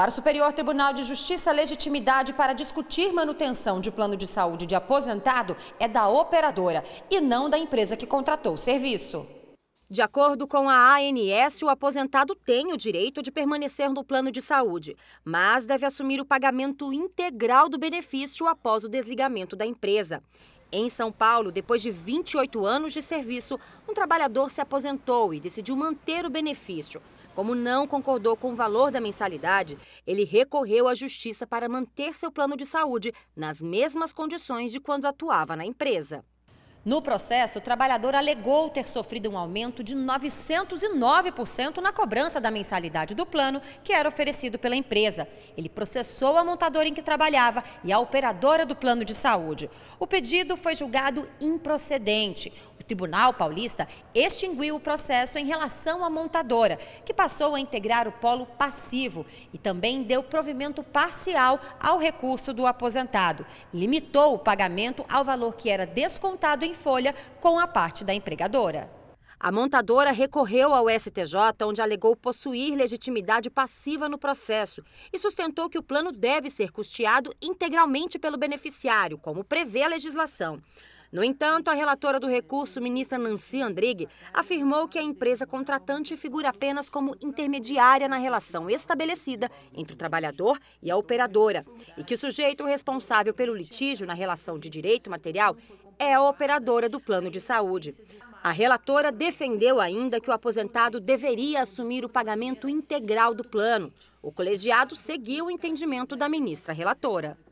Para o Superior Tribunal de Justiça, a legitimidade para discutir manutenção de plano de saúde de aposentado é da operadora e não da empresa que contratou o serviço. De acordo com a ANS, o aposentado tem o direito de permanecer no plano de saúde, mas deve assumir o pagamento integral do benefício após o desligamento da empresa. Em São Paulo, depois de 28 anos de serviço, um trabalhador se aposentou e decidiu manter o benefício. Como não concordou com o valor da mensalidade, ele recorreu à justiça para manter seu plano de saúde nas mesmas condições de quando atuava na empresa. No processo, o trabalhador alegou ter sofrido um aumento de 909% na cobrança da mensalidade do plano que era oferecido pela empresa. Ele processou a montadora em que trabalhava e a operadora do plano de saúde. O pedido foi julgado improcedente. Tribunal Paulista extinguiu o processo em relação à montadora, que passou a integrar o polo passivo e também deu provimento parcial ao recurso do aposentado. Limitou o pagamento ao valor que era descontado em folha com a parte da empregadora. A montadora recorreu ao STJ, onde alegou possuir legitimidade passiva no processo e sustentou que o plano deve ser custeado integralmente pelo beneficiário, como prevê a legislação. No entanto, a relatora do recurso, ministra Nancy Andrighi, afirmou que a empresa contratante figura apenas como intermediária na relação estabelecida entre o trabalhador e a operadora e que o sujeito responsável pelo litígio na relação de direito material é a operadora do plano de saúde. A relatora defendeu ainda que o aposentado deveria assumir o pagamento integral do plano. O colegiado seguiu o entendimento da ministra relatora.